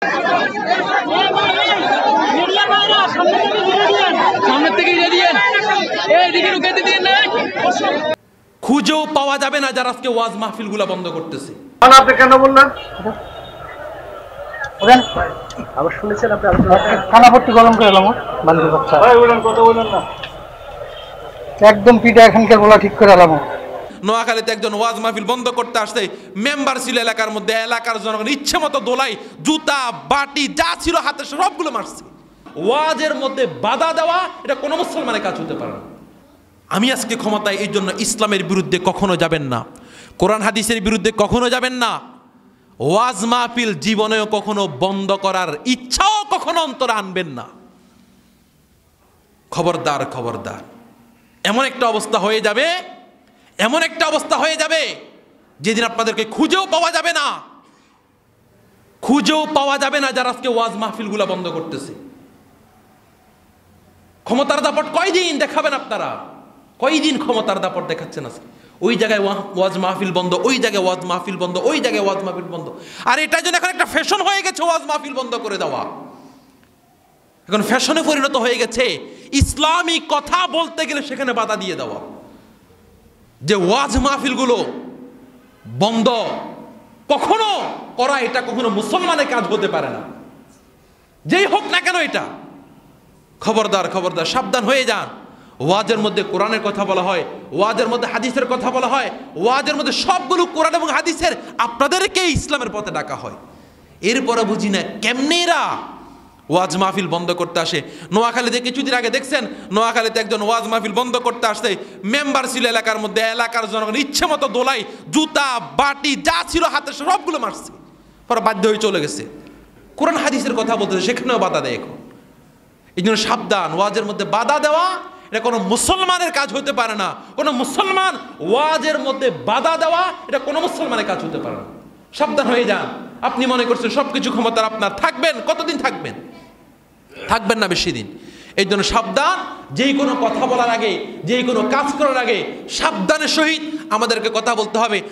খুঁজেও পাওয়া যাবে না যারা আজকে ওয়াজ গুলা বন্ধ করতেছে কেন বললেন আবার শুনেছেন আপনি করে এলাম একদম পিঠে এখানকার বলা ঠিক করে এলাম নোয়াখালীতে একজন ওয়াজ মাহফিল বন্ধ করতে আসতে মেম্বার ছিল এলাকার মধ্যে এলাকার জনগণ ইচ্ছে মতো দোলাই জুতা বাটি যা ছিল হাতে সবগুলো মারছে ওয়াজের মধ্যে বাধা দেওয়া এটা কোনো মুসলমানের কাজ হতে পারে না আমি আজকে ক্ষমতায় এই জন্য ইসলামের বিরুদ্ধে কখনো যাবেন না কোরআন হাদিসের বিরুদ্ধে কখনো যাবেন না ওয়াজ মাহফিল জীবনেও কখনো বন্ধ করার ইচ্ছাও কখনো অন্তরে আনবেন না খবরদার খবরদার এমন একটা অবস্থা হয়ে যাবে এমন একটা অবস্থা হয়ে যাবে যেদিন আপনাদেরকে খুঁজেও পাওয়া যাবে না খুঁজেও পাওয়া যাবে না যারা আজকে ওয়াজ মাহফিলগুলা বন্ধ করতেছে ক্ষমতার দাপট কয়দিন দেখাবেন আপনারা কয়দিন ক্ষমতার দাপট দেখাচ্ছেন আজকে ওই জায়গায় ওয়াজ মাহফিল বন্ধ ওই জায়গায় ওয়াজ মাহফিল বন্ধ ওই জায়গায় ওয়াজ মাহফিল বন্ধ আর এটার জন্য এখন একটা ফ্যাশন হয়ে গেছে ওয়াজ মাহফিল বন্ধ করে দেওয়া এখন ফ্যাশনে পরিণত হয়ে গেছে ইসলামী কথা বলতে গেলে সেখানে বাধা দিয়ে দেওয়া যে ওয়াজ মাহফিলগুলো বন্ধ কখনো করা এটা কখনো মুসলমানের কাজ হতে পারে না যেই হোক না কেন এটা খবরদার খবরদার সাবধান হয়ে যান ওয়াজের মধ্যে কোরআনের কথা বলা হয় ওয়াজের মধ্যে হাদিসের কথা বলা হয় ওয়াজের মধ্যে সবগুলো কোরআন এবং হাদিসের আপনাদেরকে ইসলামের পথে ডাকা হয় এরপরে বুঝি না কেমনেরা ওয়াজ মাহফিল বন্ধ করতে আসে নোয়াখালীতে কিছুদিন আগে দেখছেন নোয়াখালীতে একজন ওয়াজ মাহফিল বন্ধ করতে আসছে মেম্বার ছিল এলাকার মধ্যে এলাকার জনগণ ইচ্ছে মতো দোলাই জুতা বাটি যা ছিল হাতে সবগুলো মারছে পরে বাধ্য হয়ে চলে গেছে কোরআন হাদিসের কথা বলতেছে সেখানেও বাধা দেয় এখন এই জন্য সাবধান ওয়াজের মধ্যে বাধা দেওয়া এটা কোনো মুসলমানের কাজ হতে পারে না কোনো মুসলমান ওয়াজের মধ্যে বাধা দেওয়া এটা কোনো মুসলমানের কাজ হতে পারে না সাবধান হয়ে যান আপনি মনে করছেন সব কিছু ক্ষমতার আপনার থাকবেন কতদিন থাকবেন থাকবেন না বেশি দিন এই জন্য সাবধান যেই কোনো কথা বলার আগে যেই কোনো কাজ করার আগে সাবধানের সহিত আমাদেরকে কথা বলতে হবে